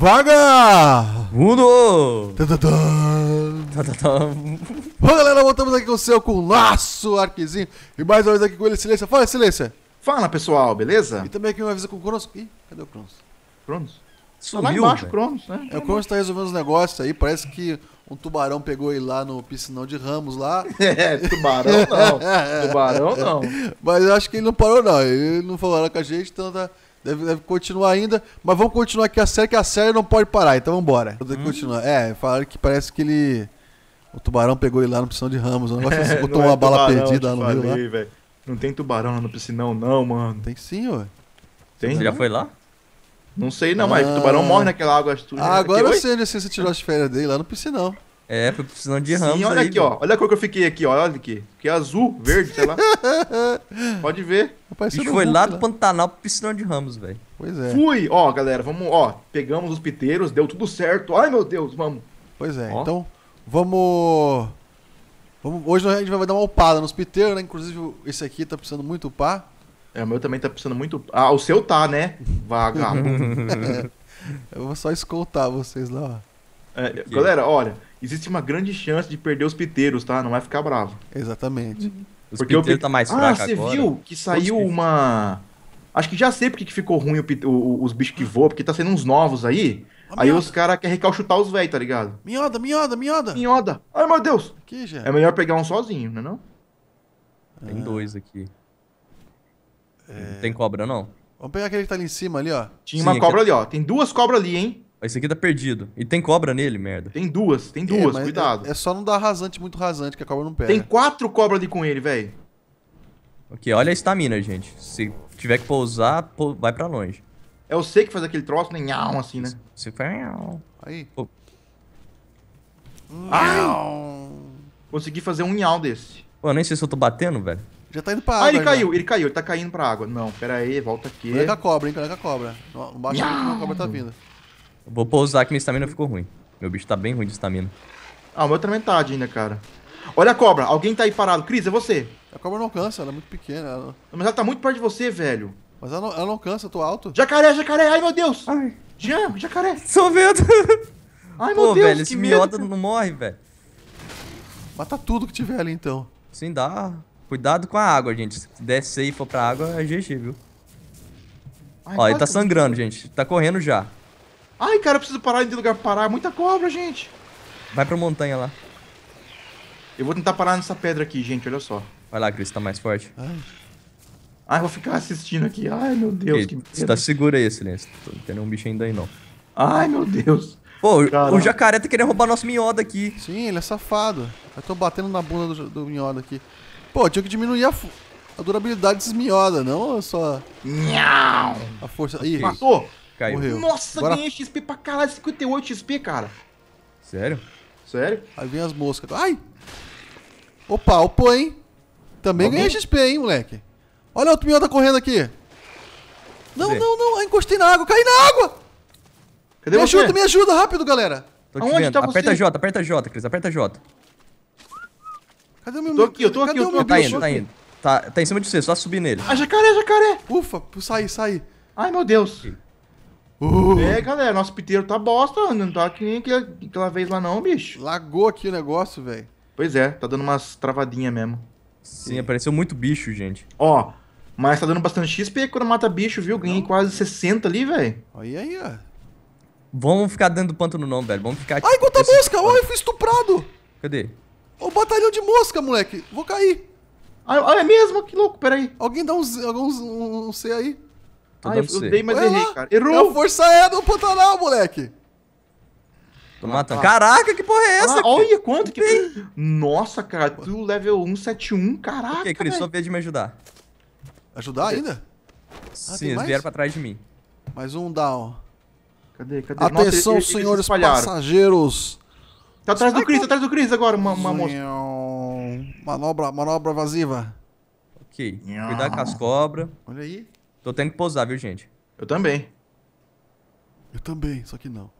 Vaga! Mundo! Bom, galera, voltamos aqui com o seu, com o Laço Arquizinho. E mais uma vez aqui com ele, Silência. Fala, Silência! Fala, pessoal, beleza? E também aqui uma vez com o Cronos. Ih, cadê o Cronos? Cronos? Tá Sumiu, lá embaixo o Cronos, né? É, o Cronos tá resolvendo os negócios aí. Parece que um tubarão pegou ele lá no piscinão de Ramos lá. É, tubarão não. É. tubarão não. Mas eu acho que ele não parou, não. Ele não falou nada com a gente, então tá... Deve, deve, continuar ainda, mas vamos continuar aqui a série, que a série não pode parar, então vamos embora. Hum. Continuar. É, falaram que parece que ele. O tubarão pegou ele lá no piscinão de Ramos, não negócio é, assim, botou é uma tubarão, bala perdida lá no falei, rio. Lá. Não tem tubarão lá no piscinão, não, mano. Tem sim, ué. Tem? Você já foi lá? Não sei não, ah. mas o tubarão morre naquela água. Ah, agora eu sei Se você tirou as férias dele, lá no piscinão. É, foi precisando de ramos Sim, olha aí, aqui, mano. ó. Olha a cor que eu fiquei aqui, ó. Olha aqui. Que é azul, verde, sei lá. Pode ver. Apareceu é foi lá do né? Pantanal pro piscinão de ramos, velho. Pois é. Fui! Ó, galera, vamos, ó. Pegamos os piteiros, deu tudo certo. Ai, meu Deus, vamos. Pois é, ó. então vamos... vamos... Hoje a gente vai dar uma upada nos piteiros, né? Inclusive, esse aqui tá precisando muito upar. É, o meu também tá precisando muito. Ah, o seu tá, né? Vagabundo. é. Eu vou só escoltar vocês lá, ó. É, galera, olha existe uma grande chance de perder os piteiros, tá? Não vai ficar bravo. Exatamente. Uhum. Os porque o piteiro tá mais ah, fraco ah, você viu que saiu uma... Acho que já sei porque que ficou ruim o o, os bichos que voam, porque tá sendo uns novos aí. A aí minhoda. os caras querem recalchutar os velhos, tá ligado? Minhoda, minhoda, minhoda. Minhoda. Ai, meu Deus. Aqui, já. É melhor pegar um sozinho, né não, é não? Tem dois aqui. É... Não tem cobra, não? Vamos pegar aquele que tá ali em cima, ali, ó. Tinha Sim, uma cobra ali, ó. Tem duas cobras ali, hein? Esse aqui tá perdido. E tem cobra nele, merda. Tem duas, tem duas, é, cuidado. É, é, só não dar rasante muito rasante, que a cobra não pega. Tem quatro cobras ali com ele, velho. Ok, olha a estamina, gente. Se tiver que pousar, vai pra longe. É o C que faz aquele troço, nem né? assim, né? Você faz nhão. Aí. Pô. Consegui fazer um nhão desse. Pô, eu nem sei se eu tô batendo, velho. Já tá indo pra água. Ah, ele caiu, ele caiu, ele tá caindo pra água. Não, pera aí, volta aqui. Olha com a cobra, hein, olha com a cobra. Não baixa que a cobra tá vindo. Vou pousar que minha estamina ficou ruim. Meu bicho tá bem ruim de estamina. Ah, o meu também tá ainda, cara. Olha a cobra, alguém tá aí parado. Cris, é você. A cobra não alcança, ela é muito pequena. Ela... Mas ela tá muito perto de você, velho. Mas ela não, ela não alcança, eu tô alto. Jacaré, jacaré, ai meu Deus. Ai. Jean, jacaré. Sou medo. Ai Pô, meu Deus, velho, esse miota não morre, velho. Mata tudo que tiver ali, então. Sim, dá. Cuidado com a água, gente. Se descer e for pra água, é GG, viu? Ai, Ó, ele tá sangrando, gente. Tá correndo já. Ai, cara, eu preciso parar de lugar para parar. Muita cobra, gente. Vai pra montanha lá. Eu vou tentar parar nessa pedra aqui, gente. Olha só. Vai lá, Cris. Tá mais forte. Ai. Ai, vou ficar assistindo aqui. Ai, meu Deus. Ei, que você tá seguro aí, Silêncio. Não tem nenhum bicho ainda aí, não. Ai, meu Deus. Pô, Caramba. o jacaré tá querendo roubar nosso minhoda aqui. Sim, ele é safado. Eu tô batendo na bunda do, do minhoda aqui. Pô, tinha que diminuir a, a durabilidade desses minhoda, não só... Nhau. A força... Ih, Matou! Caiu. Morreu. Nossa, Bora. ganhei XP pra caralho, 58 XP, cara. Sério? Sério? Aí vem as moscas. Ai! Opa, opa, hein? Também Alguém? ganhei XP, hein, moleque. Olha outro minhoca tá correndo aqui. Não, não, não. encostei na água. Caí na água! Cadê me você? ajuda, me ajuda, rápido, galera. Tô Aonde vendo. Tá aperta você? J, aperta J, Cris. Aperta J. Cadê o meu... Tô aqui, eu tô aqui. Cadê eu tô o meu tá indo, tá indo. Tá, tá em cima de você, só subir nele. Ah, jacaré, jacaré! Ufa, saí, saí. Ai, meu Deus. Uh. É, galera, nosso piteiro tá bosta, não tá que nem aquela, vez lá não, bicho. Lagou aqui o negócio, velho. Pois é, tá dando umas travadinhas mesmo. Sim, Sim, apareceu muito bicho, gente. Ó, mas tá dando bastante XP quando mata bicho, viu? Ganhei não. quase 60 ali, velho. Olha aí, ó. Vamos ficar dando pântano não, velho. Vamos ficar... aqui. Ai, enquanto tipo, a mosca! Olha, eu fui estuprado! Cadê? O batalhão de mosca, moleque. Vou cair. Ah, é mesmo? Que louco, peraí. Alguém dá um, algum, um, um C aí. Tô ah, eu, eu dei, mas Olha errei, cara. Errou! É então, a força é do Pantanal, moleque! Tô matando. caraca, que porra é essa? Ah, olha quanto que... Tem? Nossa, cara, tu level 171, caraca, Ok, Cris, só veio de me ajudar. Ajudar ainda? Ah, Sim, ah, eles vieram pra trás de mim. Mais um down. Cadê, cadê? Atenção, Nossa, senhores passageiros. Tá atrás do Chris, tá atrás do Chris agora, uma, uma moça. Manobra, manobra evasiva. Ok, Cuidar com as cobras. Olha aí. Tô tendo que pousar, viu, gente? Eu também. Eu também, só que não.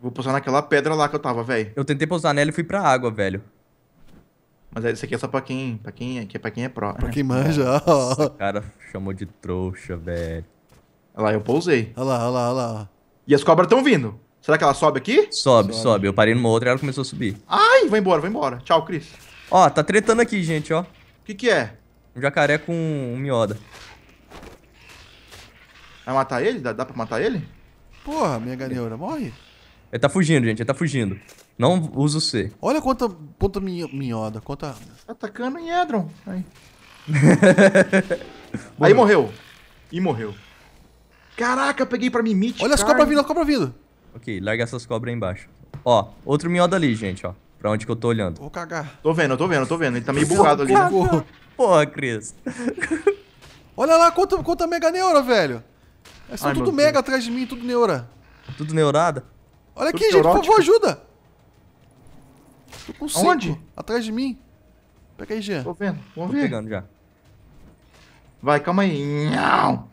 Vou pousar naquela pedra lá que eu tava, velho. Eu tentei pousar nela e fui pra água, velho. Mas é, isso aqui é só pra quem, pra quem, que é pra quem é pró. Pra né? quem manja, ó. cara chamou de trouxa, velho. Olha lá, eu pousei. Olha lá, olha lá, olha lá. E as cobras estão vindo. Será que ela sobe aqui? Sobe, sobe, sobe. Eu parei numa outra e ela começou a subir. Ai, vai embora, vai embora. Tchau, Cris. Ó, tá tretando aqui, gente, ó. O que que é? Um jacaré com um mioda. Vai matar ele? Dá, dá pra matar ele? Porra, minha ganeura, morre. Ele tá fugindo, gente. Ele tá fugindo. Não usa o C. Olha quanta, quanta minho, minhoda, quanta... Atacando em Edron. Aí. Aí morreu. E morreu. Caraca, peguei pra mimite, Olha as cobras vindo, as cobras vindo. Ok, larga essas cobras aí embaixo. Ó, outro minhoda ali, gente, ó. Pra onde que eu tô olhando. Vou cagar. Tô vendo, tô vendo, tô vendo. Ele tá meio bugado ali. Né? Porra, Cris. Olha lá quanta, quanta mega neura, velho. É, são Ai, tudo mega atrás de mim, tudo neura. Tudo neurada? Olha tudo aqui, neurótico. gente, por favor, ajuda! Tô com cinco. Onde? Atrás de mim. Pega aí, Jean. Tô vendo, vamos ver. pegando já. Vai, calma aí. Não.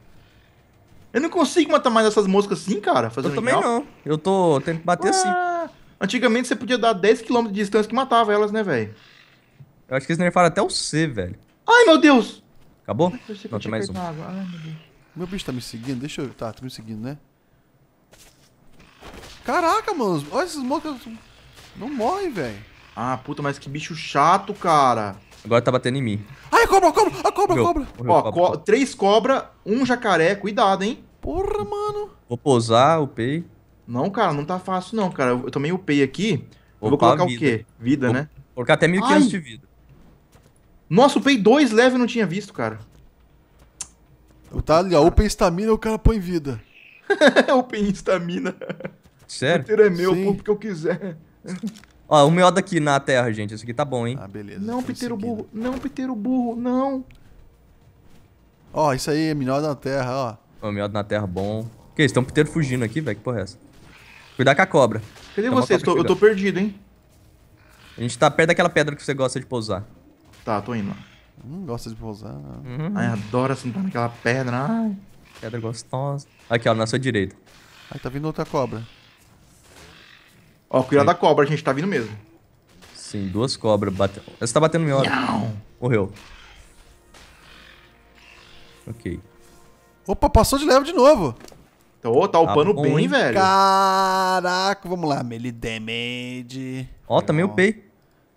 Eu não consigo matar mais essas moscas assim, cara. Fazer eu também não. Eu tô tendo que bater Ué. assim. Ah, antigamente você podia dar 10km de distância que matava elas, né, velho? Eu acho que eles nerfaram até o C, velho. Ai, meu Deus! Acabou? Não, tem mais um. Ai, meu Deus. Meu bicho tá me seguindo? Deixa eu... Tá, tá me seguindo, né? Caraca, mano. Olha esses mocas... Não morre, velho. Ah, puta, mas que bicho chato, cara. Agora tá batendo em mim. Ai, cobra, cobra, a cobra, a cobra. Ó, co três cobra, um jacaré, cuidado, hein. Porra, mano. Vou pousar, upei. Não, cara, não tá fácil não, cara. Eu também upei aqui. Vou, vou colocar o quê? Vida, vou né? Colocar até 1.500 de vida. Nossa, upei dois leve, não tinha visto, cara. Tá ali, ó, Open estamina o cara põe vida. open estamina. Sério? O Twitter é meu, pô, porque eu quiser. Ó, o meu daqui na terra, gente. Esse aqui tá bom, hein? Ah, beleza. Não, piteiro burro. Não, piteiro burro. Não. Ó, isso aí, é melhor na terra, ó. Ó, minhoda na terra, bom. O que é isso? Tem um piteiro fugindo aqui, velho. Que porra é essa? Cuidar com a cobra. Cadê Tem vocês? Tô, eu tô perdido, hein? A gente tá perto daquela pedra que você gosta de pousar. Tá, tô indo lá. Não hum, gosta de pousar. Né? Uhum. Ai, adora sentar naquela pedra. Né? Ai. Pedra gostosa. Aqui, ó, na sua direita. Ai, ah, tá vindo outra cobra. Ó, cuidado da cobra, a gente tá vindo mesmo. Sim, duas cobras. Bate... Você tá batendo minha Não. Morreu. Ok. Opa, passou de level de novo. Tô, então, tá upando tá bem, velho. Caraca, vamos lá. Melee damage. Ó, também upei.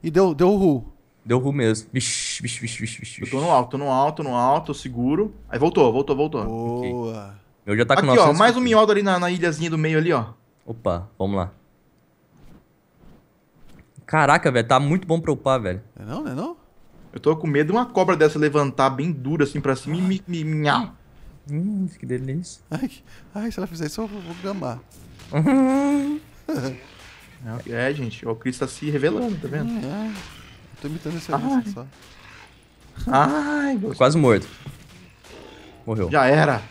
E deu, deu o ru. Deu ruim mesmo. Vixi, vixi, vixi, vixi, Eu tô no alto, tô no alto, no alto, seguro. Aí voltou, voltou, voltou. Boa. Okay. Eu já tá com Aqui, ó, mais um miolo ali na, na, ilhazinha do meio ali, ó. Opa, vamos lá. Caraca, velho, tá muito bom pra upar, velho. É não, não é não? Eu tô com medo de uma cobra dessa levantar bem dura assim pra cima e me... me, Hum, que delícia. Ai, ai, se ela fizer isso, eu vou, vou gambar. Uhum. é, gente, o Chris tá se revelando, tá vendo? É. é tô imitando referência Ai. só. Ai, Tô quase morto. Morreu. Já era.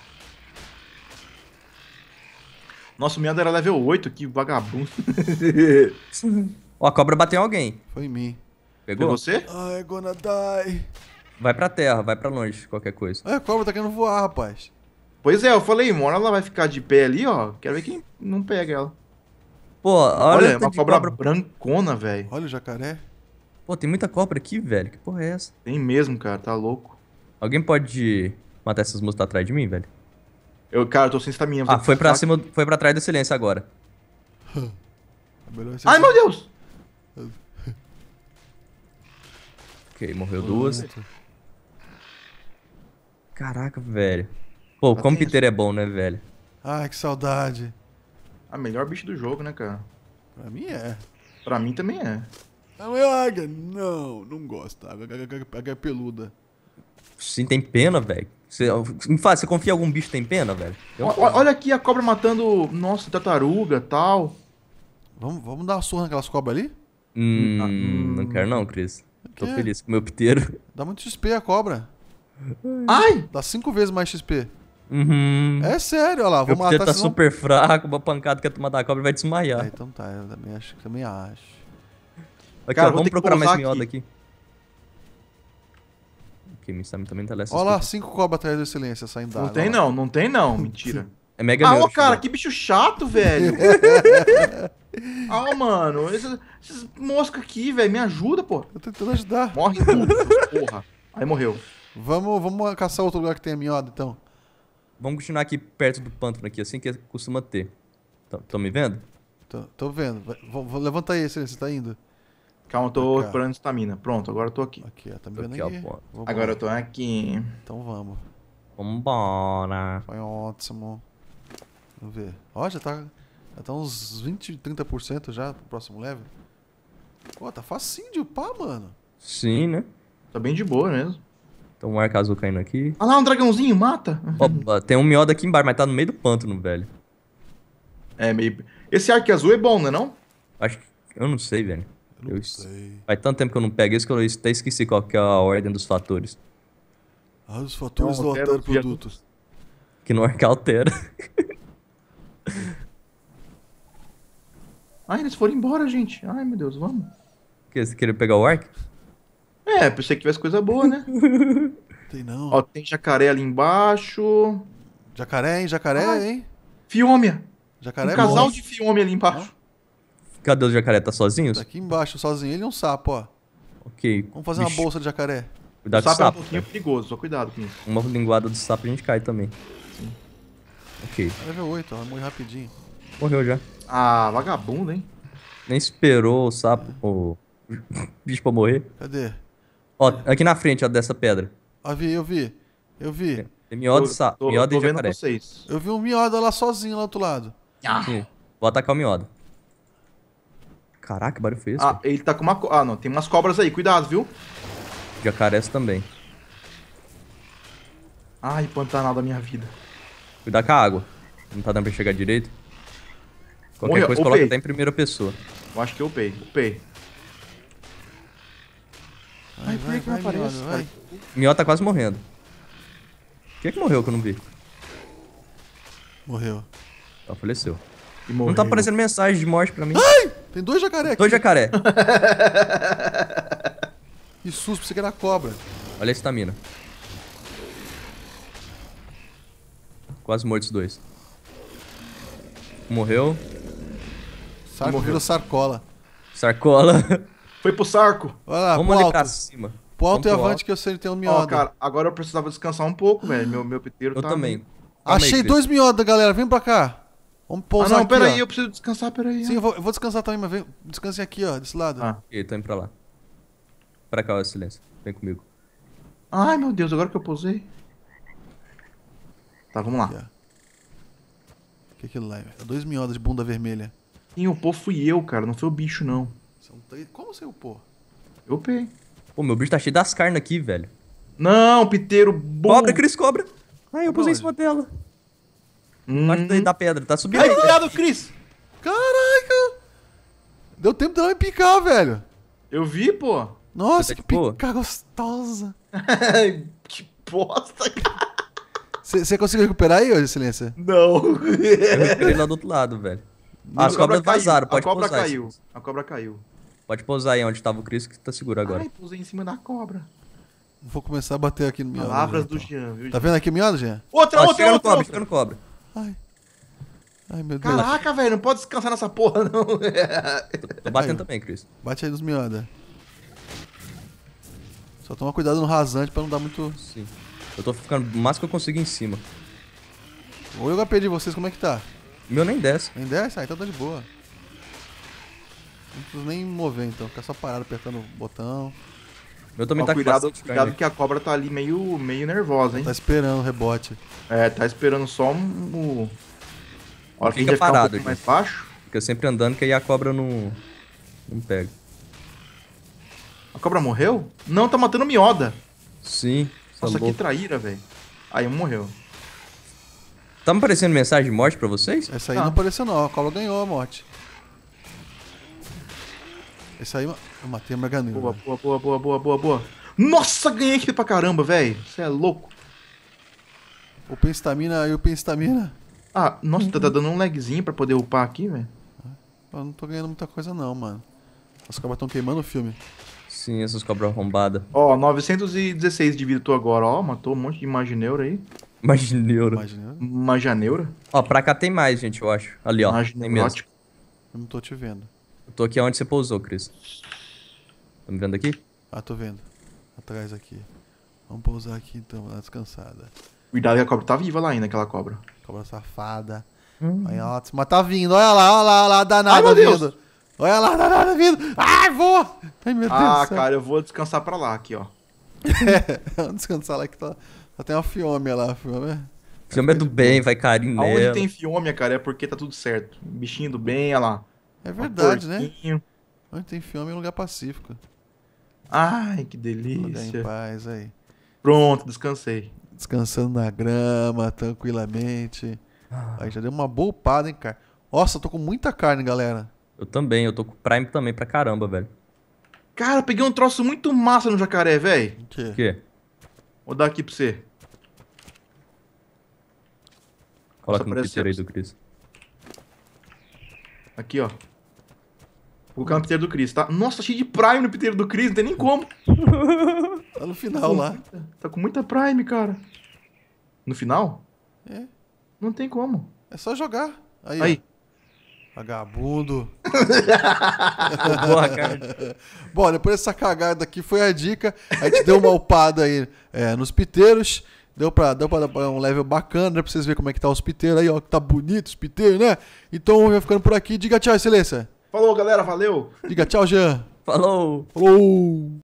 Nossa, o meado era level 8, que vagabundo. Ó, a cobra bateu em alguém. Foi em mim. Pegou? Foi você? Ai, gonna die. Vai pra terra, vai pra longe, qualquer coisa. É, a cobra tá querendo voar, rapaz. Pois é, eu falei, mora ela vai ficar de pé ali, ó. Quero ver quem não pega ela. Pô, olha, olha tá uma cobra, cobra brancona, velho. Olha o jacaré. Pô, tem muita cobra aqui, velho. Que porra é essa? Tem mesmo, cara. Tá louco. Alguém pode matar essas moças atrás de mim, velho? Eu, cara, eu tô sem estamina. Ah, foi pra, cima, foi pra trás do silêncio agora. É Ai, meu Deus! ok, morreu oh, duas. Caraca, velho. Pô, o tá Peter é bom, né, velho? Ai, que saudade. A ah, melhor bicho do jogo, né, cara? Pra mim é. Pra mim também é. Não é águia. Não, não gosto. Águia, é peluda. Sim, tem pena, velho. Você, me fala, você confia em algum bicho que tem pena, velho? Olha aqui a cobra matando, nossa, tartaruga tal. Vamos, vamos dar uma surra naquelas cobras ali? Hum, ah, hum. não quero não, Cris. Tô feliz com o meu piteiro. Dá muito XP a cobra. Ai! Dá cinco vezes mais XP. Uhum. É sério, olha lá, vou meu matar... tá super fraco, uma pancada que a tomar da cobra vai desmaiar. É, então tá, eu também acho, também acho. Aqui, Cara, ó, vamos procurar mais minhoca aqui. aqui. Ok, Missami também tá lessa. É Olha lá, cinco cobras atrás da excelência saindo da Não tem não, não tem não, mentira. É mega Ah, ó, cara, que bicho chato, velho. ah, mano, esses, esses moscas aqui, velho, me ajuda, pô. Eu tô tentando ajudar. Morre tudo, porra. Aí morreu. Vamos, vamos caçar outro lugar que tenha minhoca, então. Vamos continuar aqui perto do pântano aqui, assim que costuma ter. Tão, me vendo? Tô, tô vendo. Vai- vou- vou- levanta aí, excelência, tá indo? Calma, eu tô Acá. recuperando estamina. Pronto, agora eu tô aqui. Aqui, ó, tá me vendo aqui? Agora eu tô aqui. Então vamos. Vambora. Foi ótimo. Vamos ver. Ó, já tá, já tá uns 20, 30% já pro próximo level. Pô, tá facinho de upar, mano. Sim, né? Tá bem de boa mesmo. Então um arco azul caindo aqui. Ah lá, um dragãozinho, mata. Opa, tem um mioda aqui embaixo, mas tá no meio do pântano, velho. É, meio... Esse arco azul é bom, né não? Acho que... Eu não sei, velho. Eu Faz tanto tempo que eu não pego isso que eu até esqueci qual que é a ordem dos fatores. Ah, os fatores não, alteram produtos. Que não é que altera. Ai, ah, eles foram embora, gente. Ai, meu Deus, vamos. O que? Você queria pegar o arco? É, pensei que tivesse coisa boa, né? tem não. Ó, tem jacaré ali embaixo. Jacaré, hein? Jacaré, Ai. hein? Fiômia. Jacaré um é casal bom. de fiômia ali embaixo. Cadê o jacaré? Tá sozinho? Tá aqui embaixo, sozinho. Ele é um sapo, ó. Ok. Vamos fazer uma bolsa de jacaré. Cuidado o sapo, sapo é um pouquinho perigoso, só cuidado com isso. Uma linguada do sapo a gente cai também. Sim. Ok. Level 8, ó. Morre rapidinho. Morreu já. Ah, vagabundo, hein? Nem esperou o sapo, o bicho pra morrer. Cadê? Ó, aqui na frente, ó, dessa pedra. Ó, ah, vi, eu vi. Eu vi. Tem mioda, sa... mioda e jacaré. Vocês. Eu vi um mioda lá sozinho lá do outro lado. Ah. Sim. Vou atacar o mioda. Caraca, que barulho foi esse? Ah, ele tá com uma... Ah, não. Tem umas cobras aí. Cuidado, viu? Jacarés também. Ai, Pantanal da minha vida. Cuidado com a água. Não tá dando pra chegar direito. Qualquer coisa, upei. coloca até em primeira pessoa. Eu acho que eu upei. Upei. Ai, por que não aparece? Vai. Mió tá quase morrendo. Quem é que morreu que eu não vi? Morreu. Ela faleceu. Não tá aparecendo mensagem de morte pra mim. Ai! Tem dois jacaré aqui. Dois jacaré. que susto, pensei que era cobra. Olha a estamina. Quase mortos dois. Morreu. Morreu. virou sarcola. Sarcola. Foi pro sarco. Olha lá, Vamos ali pra cima. Pro alto e avante alto. que eu sei tem um mioda. Ó, cara, agora eu precisava descansar um pouco, velho. Meu, meu piteiro eu tá... Eu também. Achei aí, dois mioda, galera. Vem pra cá. Vamos pousar. Ah, não, peraí, eu preciso descansar, peraí. Sim, eu vou, eu vou descansar também, mas vem, descanse aqui, ó, desse lado. Ah, ok, tô indo pra lá. Pra cá, ó, silêncio. Vem comigo. Ai, meu Deus, agora que eu pousei. Tá, vamos lá. O que é aquilo lá? É dois miodas de bunda vermelha. o pô fui eu, cara, não foi o bicho, não. São Como você assim upou? Eu upei. Pô, meu bicho tá cheio das carnes aqui, velho. Não, piteiro bom. Cobra, Cris, cobra. Ai, eu tá pousei em cima dela. Embaixo hum. da pedra. Tá subindo Ai, aí. Cuidado, Cris! Caraca! Deu tempo dela me picar, velho. Eu vi, pô. Nossa, é que pica gostosa. que bosta, cara. Você conseguiu recuperar aí, ô, excelência? Não. Eu recuperei lá do outro lado, velho. Ah, as cobras vazaram, pode pousar. A cobra pousar, caiu, a cobra caiu. Pode pousar aí onde tava o Cris que tá seguro agora. Ai, pousei em cima da cobra. Vou começar a bater aqui no miolo. Palavras do então. Jean, viu, Tá vendo aqui miolo, Jean? Outra, outra, outra, outra, no outra, cobra, outra. Chega no cobra. Ai. Ai, meu Deus. Caraca, velho, não pode descansar nessa porra, não. Tô batendo também, Chris. Bate aí nos mianda. Só toma cuidado no rasante pra não dar muito. Sim. Eu tô ficando o máximo que eu consigo em cima. oi HP de vocês, como é que tá? Meu nem desce. Nem desce? Ah, então tá de boa. Não preciso nem mover então, fica só parado apertando o botão. Meu também Ó, tá cuidado, com cuidado que a cobra tá ali meio, meio nervosa, hein? Tá esperando o rebote. É, tá esperando só um. fica parado. Um mais baixo. Fica sempre andando que aí a cobra não. Não pega. A cobra morreu? Não, tá matando mioda. Sim. Tá Nossa, que traíra, velho. Aí um morreu. Tá me aparecendo mensagem de morte pra vocês? Essa aí não, não apareceu não, a cobra ganhou a morte. Esse aí eu matei a Meganeira. Boa, né? boa, boa, boa, boa, boa, boa. Nossa, ganhei aqui pra caramba, velho. Você é louco. O Penstamina e o Penstamina. Ah, nossa, tá, tá dando um lagzinho pra poder upar aqui, velho. Eu não tô ganhando muita coisa não, mano. As cobras estão queimando o filme. Sim, essas cobras arrombadas. Ó, 916 de vida tu agora, ó. Matou um monte de magineura aí. Magineura. Magineura? Magineura. Ó, pra cá tem mais, gente, eu acho. Ali, ó. Magineura. Eu não tô te vendo. Eu tô aqui onde você pousou, Cris. Tá me vendo aqui? Ah, tô vendo. Atrás aqui. Vamos pousar aqui então, dar descansada. Cuidado que a cobra tá viva lá ainda, aquela cobra. Cobra safada. Hum. mas tá vindo, olha lá, olha lá, olha lá, danada Ai, vindo. Olha lá, danada vindo. Ai, vou! Ai, meu ah, Deus. Ah, cara, eu vou descansar pra lá aqui, ó. é, vamos descansar lá que tá. Só tá tem uma fiômia lá, fiômia. Fiômia é do bem, vai carinho Aonde nela. tem fiômia, cara, é porque tá tudo certo. Bichinho do bem, olha lá. É verdade, né? Onde tem filme em um lugar pacífico. Ai, que delícia. Lugar em paz aí. Pronto, descansei. Descansando na grama, tranquilamente. Ah. Aí já deu uma boa bolpada, hein, cara. Nossa, eu tô com muita carne, galera. Eu também, eu tô com Prime também pra caramba, velho. Cara, peguei um troço muito massa no jacaré, velho. O quê? quê? Vou dar aqui pra você. Coloca no Twitter aí do Cris. Aqui, ó. O canal Piteiro do Cris, tá? Nossa, cheio de Prime no Piteiro do Cris, não tem nem como. tá no final tá lá. Muita, tá com muita Prime, cara. No final? É. Não tem como. É só jogar. Aí. Aí. Vagabundo. Boa, cara. Bom, depois dessa cagada aqui foi a dica. A gente deu uma upada aí é, nos piteiros. Deu pra, deu pra dar um level bacana, né? Pra vocês verem como é que tá os piteiros aí, ó. Que tá bonito os piteiros, né? Então vou ficando por aqui. Diga tchau, excelência. Falou, galera, valeu. Diga tchau, Jean. Falou. Falou.